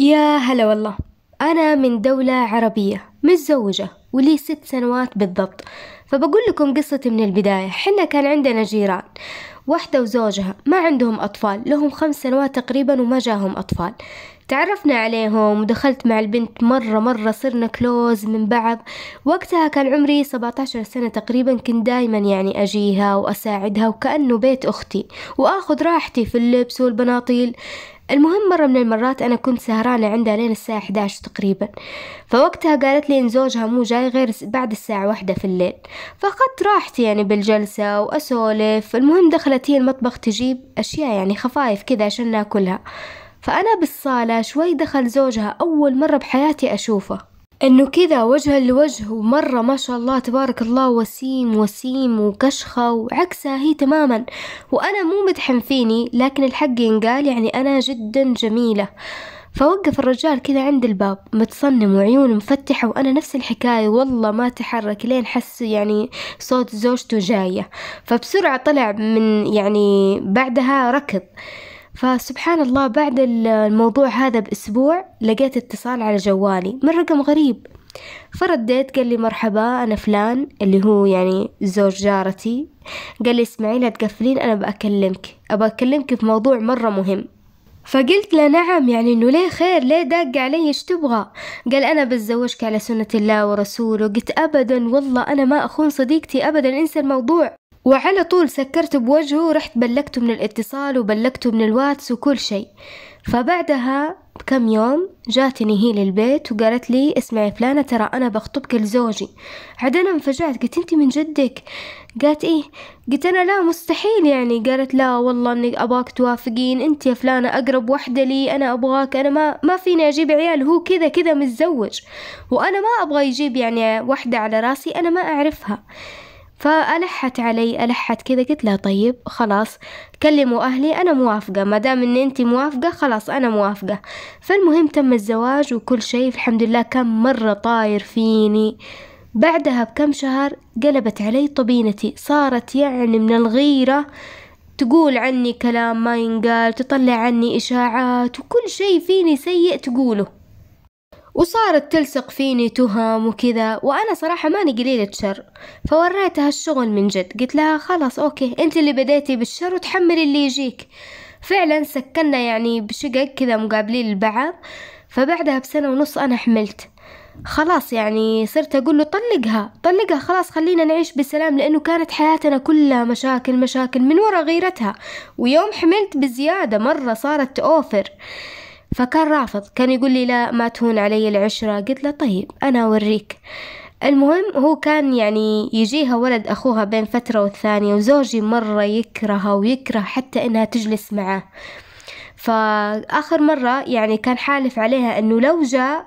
يا هلا والله أنا من دولة عربية متزوجة ولي ست سنوات بالضبط فبقول لكم قصتي من البداية حنا كان عندنا جيران واحدة وزوجها ما عندهم أطفال لهم خمس سنوات تقريبا وما جاهم أطفال تعرفنا عليهم ودخلت مع البنت مرة مرة صرنا كلوز من بعض وقتها كان عمري 17 سنة تقريبا كنت دايما يعني أجيها وأساعدها وكأنه بيت أختي وآخذ راحتي في اللبس والبناطيل المهم مرة من المرات أنا كنت سهرانة عندها لين الساعة 11 تقريبا فوقتها قالت لي إن زوجها مو جاي غير بعد الساعة واحدة في الليل فأخذت راحتي يعني بالجلسة وأسولف المهم دخلت هي المطبخ تجيب أشياء يعني خفايف كذا عشان ناكلها فأنا بالصالة شوي دخل زوجها أول مرة بحياتي أشوفه انه كذا وجها لوجه ومرة ما شاء الله تبارك الله وسيم وسيم وكشخة وعكسها هي تماما وانا مو مدحم فيني لكن الحق ينقال يعني انا جدا جميلة فوقف الرجال كذا عند الباب متصنم وعيونه مفتحة وأنا نفس الحكاية والله ما تحرك لين حس يعني صوت زوجته جاية فبسرعة طلع من يعني بعدها ركض فسبحان الله بعد الموضوع هذا بأسبوع لقيت اتصال على جوالي من رقم غريب فرديت قال لي مرحبا أنا فلان اللي هو يعني زوج جارتي قال لي اسمعي لا تقفلين أنا بأكلمك أبا أكلمك في موضوع مرة مهم فقلت له نعم يعني انه ليه خير ليه داق علي ايش تبغى قال انا بتزوجك على سنة الله ورسوله قلت ابدا والله انا ما اخون صديقتي ابدا انسى الموضوع وعلى طول سكرت بوجهه ورحت بلغته من الاتصال وبلغته من الواتس وكل شيء فبعدها بكم يوم جاتني هي للبيت وقالت لي اسمعي فلانة ترى أنا بخطبك لزوجي عاد أنا انفجعت قلت أنت من جدك قالت إيه قلت أنا لا مستحيل يعني قالت لا والله أني أباك توافقين أنت يا فلانة أقرب وحدة لي أنا أبغاك أنا ما ما فيني أجيب عيال هو كذا كذا متزوج وأنا ما أبغى يجيب يعني وحدة على راسي أنا ما أعرفها فألحت علي ألحت كذا قلت لها طيب خلاص كلموا أهلي أنا موافقة ما دام إن أنت موافقة خلاص أنا موافقة فالمهم تم الزواج وكل شيء الحمد لله كان مرة طاير فيني بعدها بكم شهر قلبت علي طبينتي صارت يعني من الغيرة تقول عني كلام ما ينقال تطلع عني إشاعات وكل شيء فيني سيء تقوله وصارت تلصق فيني تهم وكذا وأنا صراحة ماني قليلة شر فوريتها الشغل من جد قلت لها خلاص أوكي أنت اللي بديتي بالشر وتحملي اللي يجيك فعلا سكننا يعني بشقق كذا مقابلين لبعض فبعدها بسنة ونص أنا حملت خلاص يعني صرت أقول له طلقها طلقها خلاص خلينا نعيش بسلام لأنه كانت حياتنا كلها مشاكل مشاكل من ورا غيرتها ويوم حملت بزيادة مرة صارت أوفر فكان رافض كان يقول لي لا ما تهون علي العشرة قلت له طيب أنا أوريك المهم هو كان يعني يجيها ولد أخوها بين فترة والثانية وزوجي مرة يكرهها ويكره حتى إنها تجلس معاه فآخر مرة يعني كان حالف عليها إنه لو جاء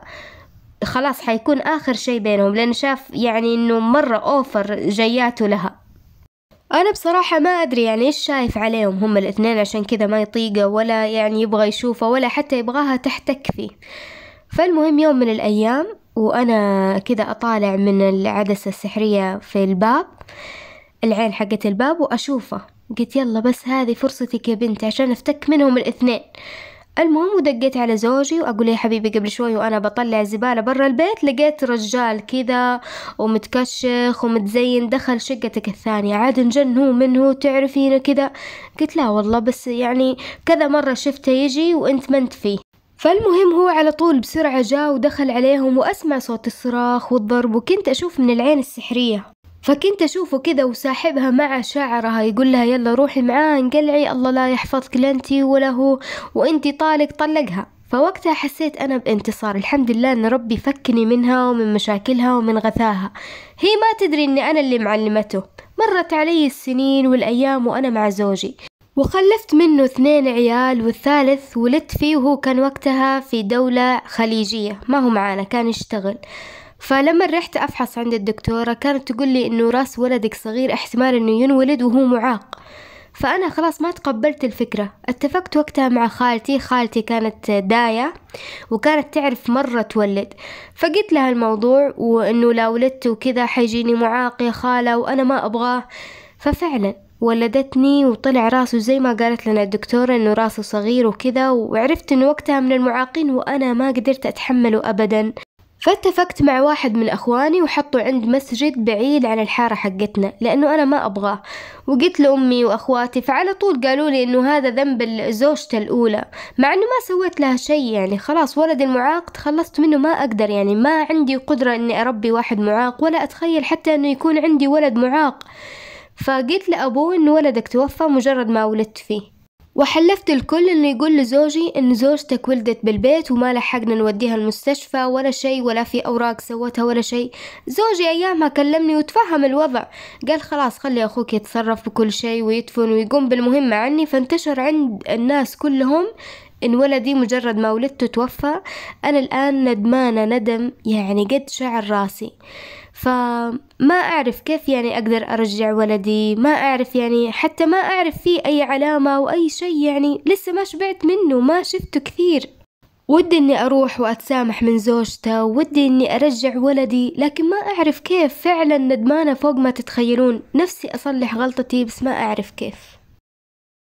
خلاص حيكون آخر شي بينهم لأنه شاف يعني إنه مرة أوفر جياته لها انا بصراحة ما ادري يعني ايش شايف عليهم هم الاثنين عشان كذا ما يطيقه ولا يعني يبغى يشوفه ولا حتى يبغاها تحتك فيه فالمهم يوم من الايام وانا كذا اطالع من العدسة السحرية في الباب العين حقت الباب واشوفه قلت يلا بس هذه فرصتك يا بنتي عشان افتك منهم الاثنين المهم ودقيت على زوجي واقول يا حبيبي قبل شوي وانا بطلع زباله برا البيت لقيت رجال كذا ومتكشخ ومتزين دخل شقتك الثانيه عاد نجن هو منه تعرفينه كذا قلت لا والله بس يعني كذا مره شفته يجي وانت منت فيه فالمهم هو على طول بسرعة جاء ودخل عليهم وأسمع صوت الصراخ والضرب وكنت أشوف من العين السحرية فكنت أشوفه كذا وساحبها مع شعرها يقول لها يلا روحي معاه انقلعي الله لا يحفظك لا انتي ولا هو وانتي طالق طلقها فوقتها حسيت أنا بانتصار الحمد لله أن ربي فكني منها ومن مشاكلها ومن غثاها هي ما تدري أني أنا اللي معلمته مرت علي السنين والأيام وأنا مع زوجي وخلفت منه اثنين عيال والثالث ولدت فيه وهو كان وقتها في دولة خليجية ما هو معانا كان يشتغل فلما رحت أفحص عند الدكتورة كانت تقول لي إنه راس ولدك صغير احتمال إنه ينولد وهو معاق فأنا خلاص ما تقبلت الفكرة اتفقت وقتها مع خالتي خالتي كانت داية وكانت تعرف مرة تولد فقلت لها الموضوع وإنه لو ولدت وكذا حيجيني معاق يا خالة وأنا ما أبغاه ففعلا ولدتني وطلع راسه زي ما قالت لنا الدكتورة انه راسه صغير وكذا وعرفت انه وقتها من المعاقين وانا ما قدرت اتحمله ابدا فاتفقت مع واحد من أخواني وحطوا عند مسجد بعيد عن الحارة حقتنا لأنه أنا ما أبغاه وقلت لأمي وأخواتي فعلى طول قالوا لي أنه هذا ذنب زوجته الأولى مع أنه ما سويت لها شيء يعني خلاص ولدي المعاق تخلصت منه ما أقدر يعني ما عندي قدرة أني أربي واحد معاق ولا أتخيل حتى أنه يكون عندي ولد معاق فقلت لأبوه أنه ولدك توفى مجرد ما ولدت فيه وحلفت الكل انه يقول لزوجي ان زوجتك ولدت بالبيت وما لحقنا نوديها المستشفى ولا شيء ولا في اوراق سوتها ولا شيء زوجي ايامها كلمني وتفهم الوضع قال خلاص خلي اخوك يتصرف بكل شيء ويدفن ويقوم بالمهمة عني فانتشر عند الناس كلهم إن ولدي مجرد ما ولدته توفى أنا الآن ندمانة ندم يعني قد شعر راسي فما أعرف كيف يعني أقدر أرجع ولدي ما أعرف يعني حتى ما أعرف فيه أي علامة أو أي شيء يعني لسه ما شبعت منه ما شفته كثير ودي اني اروح واتسامح من زوجته ودي اني ارجع ولدي لكن ما اعرف كيف فعلا ندمانة فوق ما تتخيلون نفسي اصلح غلطتي بس ما اعرف كيف